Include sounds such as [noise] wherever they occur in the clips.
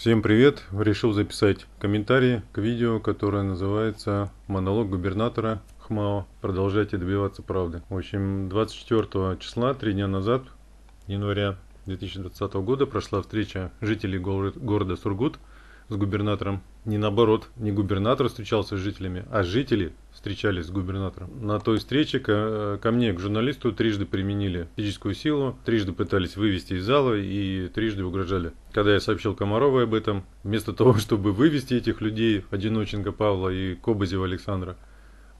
Всем привет! Решил записать комментарии к видео, которое называется «Монолог губернатора ХМАО. Продолжайте добиваться правды». В общем, 24 числа, три дня назад, января 2020 года, прошла встреча жителей города Сургут с губернатором не наоборот, не губернатор встречался с жителями, а жители встречались с губернатором. На той встрече ко, ко мне, к журналисту, трижды применили физическую силу, трижды пытались вывести из зала и трижды угрожали. Когда я сообщил Комаровой об этом, вместо того, [laughs] чтобы вывести этих людей, Одиноченко Павла и Кобозева Александра,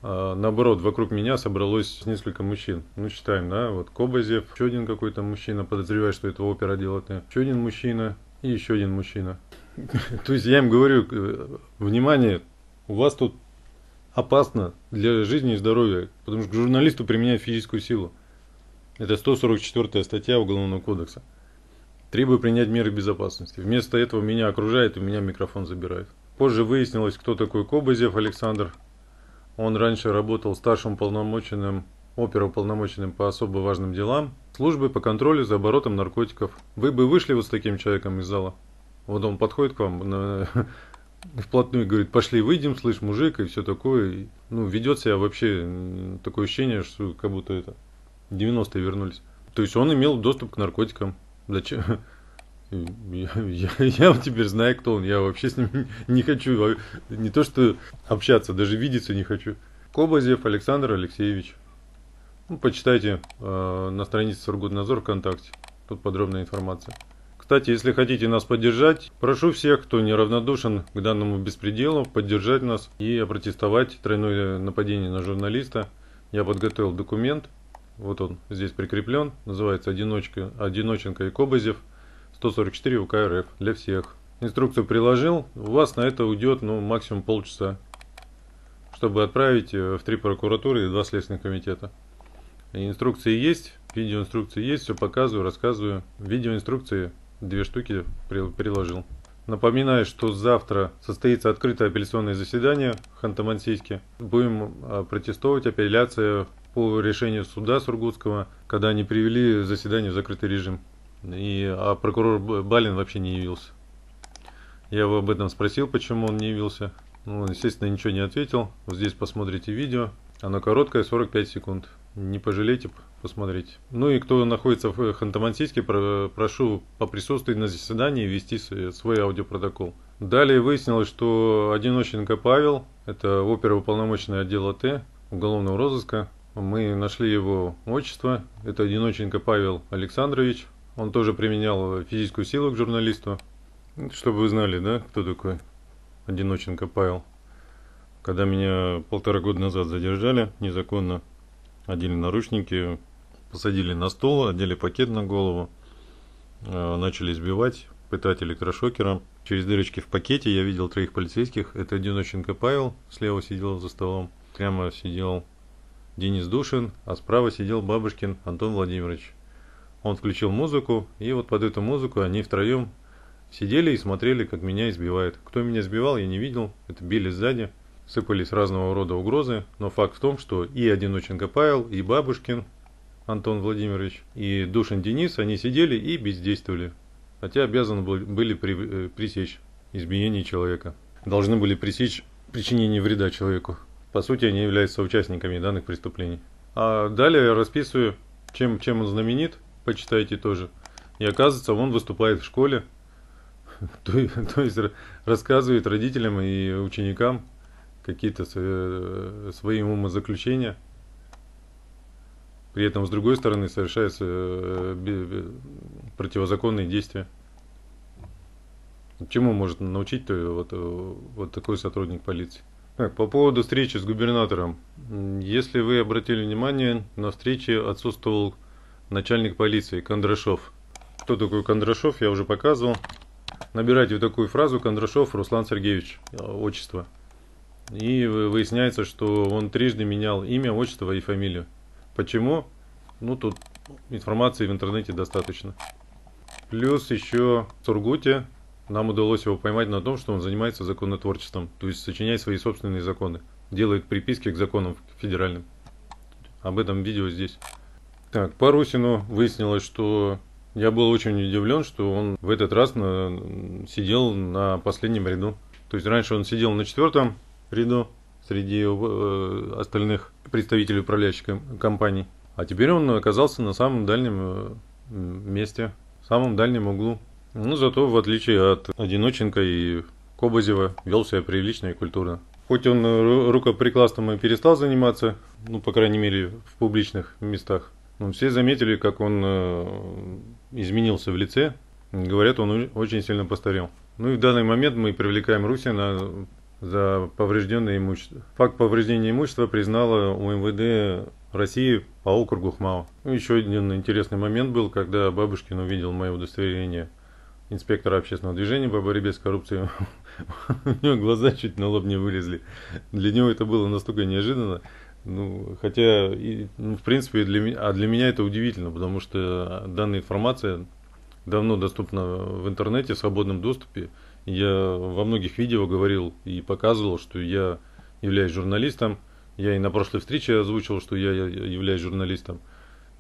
а, наоборот, вокруг меня собралось несколько мужчин. Ну, считаем, да, вот Кобозев, еще один какой-то мужчина, подозреваю, что это опера делает, еще один мужчина и еще один мужчина. [laughs] То есть я им говорю, э, внимание, у вас тут опасно для жизни и здоровья, потому что к журналисту применяют физическую силу. Это 144 статья Уголовного кодекса. Требую принять меры безопасности. Вместо этого меня окружает и меня микрофон забирает. Позже выяснилось, кто такой Кобызев Александр. Он раньше работал старшим полномоченным, оперуполномоченным по особо важным делам, службы по контролю за оборотом наркотиков. Вы бы вышли вот с таким человеком из зала? Вот он подходит к вам на, [laughs] вплотную говорит, пошли выйдем, слышь, мужик, и все такое. И, ну, ведет себя вообще такое ощущение, что как будто это 90-е вернулись. То есть он имел доступ к наркотикам. Зачем? [laughs] Я, я, я теперь знаю, кто он. Я вообще с ним [laughs] не хочу. Не то что общаться, даже видеться не хочу. Кобазев Александр Алексеевич. Ну, почитайте э, на странице Сургутнадзор ВКонтакте. Тут подробная информация. Кстати, если хотите нас поддержать, прошу всех, кто неравнодушен к данному беспределу, поддержать нас и опротестовать тройное нападение на журналиста. Я подготовил документ, вот он здесь прикреплен, называется «Одиночка, «Одиноченко и Кобозев», 144 УК РФ для всех. Инструкцию приложил, у вас на это уйдет ну, максимум полчаса, чтобы отправить э, в три прокуратуры и два следственных комитета. И инструкции есть, видеоинструкции есть, все показываю, рассказываю. Видеоинструкции Две штуки приложил. Напоминаю, что завтра состоится открытое апелляционное заседание в Ханты-Мансийске. Будем а, протестовать апелляция по решению суда Сургутского, когда они привели заседание в закрытый режим. И, а прокурор Балин вообще не явился. Я его об этом спросил, почему он не явился. Ну, он, естественно, ничего не ответил. Вот здесь посмотрите видео. Оно короткое, 45 секунд. Не пожалейте, посмотреть. Ну и кто находится в э, Ханты-Мансийске, прошу поприсутствовать на заседании и вести свой аудиопротокол. Далее выяснилось, что Одиноченко Павел, это оперуполномоченный отдела Т уголовного розыска, мы нашли его отчество, это Одиноченко Павел Александрович, он тоже применял физическую силу к журналисту. Чтобы вы знали, да, кто такой Одиноченко Павел. Когда меня полтора года назад задержали незаконно, одели наручники, посадили на стол, одели пакет на голову, э, начали избивать, пытать электрошокером. Через дырочки в пакете я видел троих полицейских. Это одиноченко Павел, слева сидел за столом, прямо сидел Денис Душин, а справа сидел Бабушкин Антон Владимирович. Он включил музыку, и вот под эту музыку они втроем сидели и смотрели, как меня избивают. Кто меня сбивал, я не видел, это били сзади. Сыпались разного рода угрозы, но факт в том, что и Одиноченко Павел, и Бабушкин Антон Владимирович и Душин Денис, они сидели и бездействовали, хотя обязаны были при, э, пресечь изменение человека. Должны были пресечь причинение вреда человеку. По сути, они являются участниками данных преступлений. А далее я расписываю, чем, чем он знаменит, почитайте тоже. И оказывается, он выступает в школе, [laughs] то, то есть рассказывает родителям и ученикам какие-то э, свои умозаключения – при этом, с другой стороны, совершаются э, противозаконные действия. Чему может научить э, вот, э, вот такой сотрудник полиции? Так, по поводу встречи с губернатором. Если вы обратили внимание, на встрече отсутствовал начальник полиции Кондрашов. Кто такой Кондрашов, я уже показывал. Набирайте вот такую фразу «Кондрашов Руслан Сергеевич», отчество. И выясняется, что он трижды менял имя, отчество и фамилию. Почему? Ну, тут информации в интернете достаточно. Плюс еще в Сургуте нам удалось его поймать на том, что он занимается законотворчеством, то есть сочиняет свои собственные законы, делает приписки к законам федеральным. Об этом видео здесь. Так, по Русину выяснилось, что я был очень удивлен, что он в этот раз на, сидел на последнем ряду. То есть раньше он сидел на четвертом ряду среди э, остальных представитель управляющей компании. А теперь он оказался на самом дальнем э, месте, в самом дальнем углу. Ну зато, в отличие от Одиноченко и Кобозева, вел себя прилично и культурно. Хоть он э, рукоприкладством и перестал заниматься, ну, по крайней мере, в публичных местах, но все заметили, как он э, изменился в лице. Говорят, он очень сильно постарел. Ну и в данный момент мы привлекаем руси на за поврежденное имущество. Факт повреждения имущества признала УМВД России по округу Хмао. Ну, еще один интересный момент был, когда Бабушкин увидел мое удостоверение инспектора общественного движения по борьбе с коррупцией. [laughs] У него глаза чуть на лоб не вылезли. Для него это было настолько неожиданно. Ну, хотя, и, ну, в принципе, для, а для меня это удивительно, потому что данная информация давно доступна в интернете в свободном доступе. Я во многих видео говорил и показывал, что я являюсь журналистом. Я и на прошлой встрече озвучил, что я являюсь журналистом.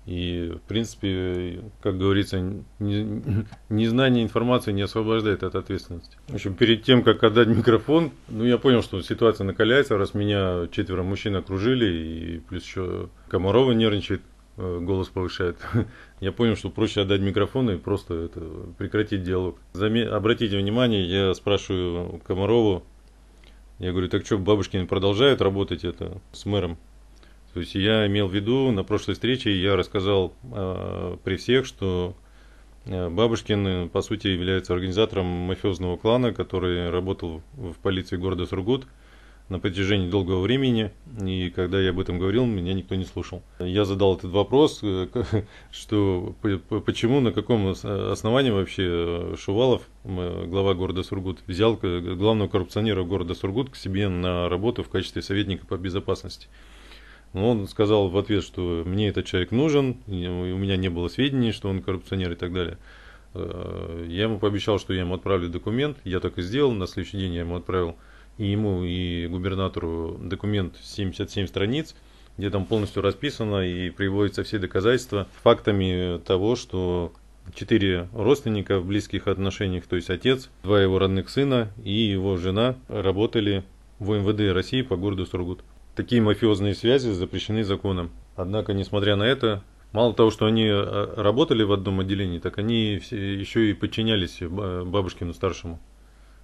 И, в принципе, как говорится, незнание информации не освобождает от ответственности. В общем, перед тем, как отдать микрофон, ну, я понял, что ситуация накаляется, раз меня четверо мужчин окружили, и плюс еще Комарова нервничает. Э, голос повышает. [laughs] Я понял, что проще отдать микрофон и просто это, прекратить диалог. Заме... Обратите внимание, я спрашиваю Комарову, я говорю, так что, бабушкины продолжают работать это с мэром? То есть я имел в виду, на прошлой встрече я рассказал э, при всех, что э, Бабушкин, по сути, является организатором мафиозного клана, который работал в полиции города Сургут – на протяжении долгого времени, и когда я об этом говорил, меня никто не слушал. Я задал этот вопрос, э, [laughs] что почему, на каком основании вообще э, Шувалов, э, глава города Сургут, взял главного коррупционера города Сургут к себе на работу в качестве советника по безопасности. Но он сказал в ответ, что мне этот человек нужен, у меня не было сведений, что он коррупционер и так далее. Я ему пообещал, что я ему отправлю документ, я так и сделал, на следующий день я ему отправил и ему, и губернатору документ 77 страниц, где там полностью расписано и приводятся все доказательства фактами того, что четыре родственника в близких отношениях, то есть отец, два его родных сына и его жена работали в МВД России по городу Сургут. Такие мафиозные связи запрещены законом. Однако, несмотря на это, мало того, что они э, работали в одном отделении, так они все еще и подчинялись э, бабушкину старшему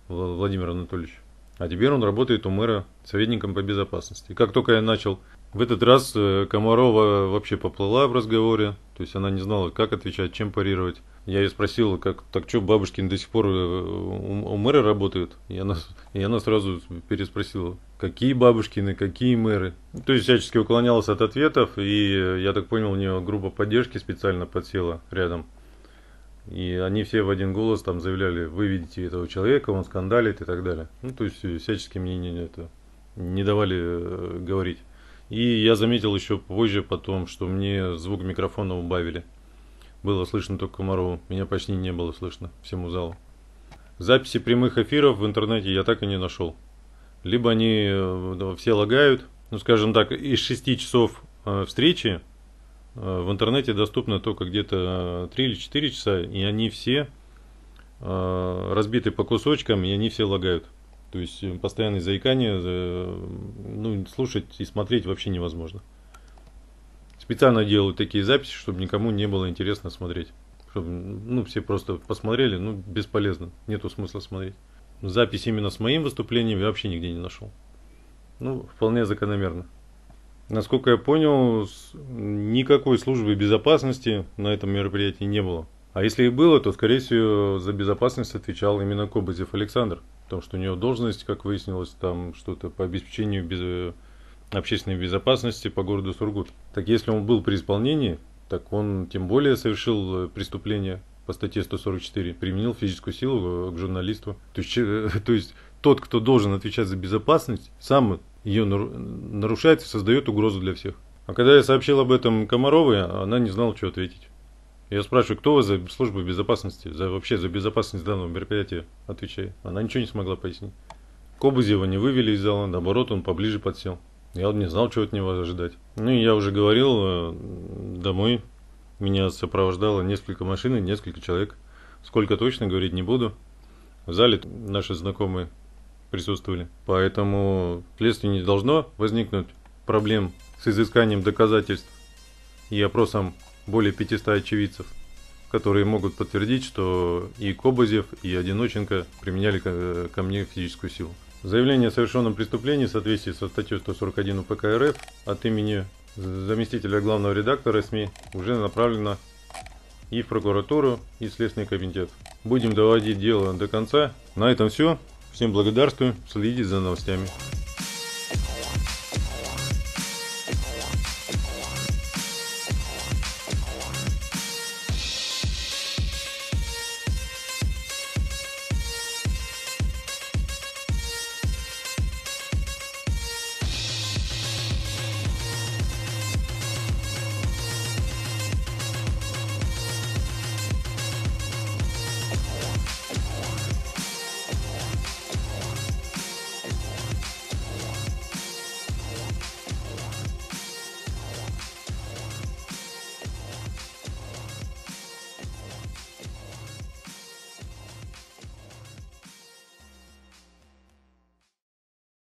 Владимиру Анатольевичу. А теперь он работает у мэра советником по безопасности. И как только я начал, в этот раз э, Комарова вообще поплыла в разговоре, то есть она не знала, как отвечать, чем парировать. Я ее спросил, как, так что Бабушкин до сих пор э, у, у мэра работает? И она, и она сразу переспросила, какие Бабушкины, какие мэры? Ну, то есть всячески уклонялась от ответов, и э, я так понял, у нее группа поддержки специально подсела рядом. И они все в один голос там заявляли, вы видите этого человека, он скандалит и так далее. Ну, то есть э, всячески мне не, это, не давали э, говорить. И я заметил еще позже потом, что мне звук микрофона убавили. Было слышно только Комарову, меня почти не было слышно всему залу. Записи прямых эфиров в интернете я так и не нашел. Либо они э, все лагают, ну скажем так, из 6 часов э, встречи Э, в интернете доступно только где-то 3 или 4 часа, и они все э, разбиты по кусочкам, и они все лагают. То есть э, постоянное заикание, ну, слушать и смотреть вообще невозможно. Специально делаю такие записи, чтобы никому не было интересно смотреть. Чтобы, ну, все просто посмотрели, ну, бесполезно, нету смысла смотреть. Запись именно с моим выступлением я вообще нигде не нашел. Ну, вполне закономерно. Насколько я понял, никакой службы безопасности на этом мероприятии не было. А если и было, то, скорее всего, за безопасность отвечал именно Кобазев Александр. Потому что у него должность, как выяснилось, там что-то по обеспечению без... Э, общественной безопасности по городу Сургут. Так если он был при исполнении, так он тем более совершил э, преступление по статье 144, применил физическую силу э, к журналисту. То есть, [laughs] то есть тот, кто должен отвечать за безопасность, сам ее нарушает и создает угрозу для всех. А когда я сообщил об этом Комаровой, она не знала, что ответить. Я спрашиваю, кто вы за службу безопасности, за вообще за безопасность данного мероприятия, отвечаю. Она ничего не смогла пояснить. Кобузева не вывели из зала, наоборот, он поближе подсел. Я не знал, чего от него ожидать. Ну и я уже говорил, э, домой меня сопровождало несколько машин и несколько человек. Сколько точно, говорить не буду. В зале наши знакомые присутствовали. Поэтому следствие не должно возникнуть проблем с изысканием доказательств и опросом более 500 очевидцев, которые могут подтвердить, что и Кобозев, и Одиноченко применяли э, ко мне физическую силу. Заявление о совершенном преступлении в соответствии со статьей 141 УПК РФ от имени заместителя главного редактора СМИ уже направлено и в прокуратуру, и в Следственный комитет. Будем доводить дело до конца. На этом все. Всем благодарствую, следите за новостями.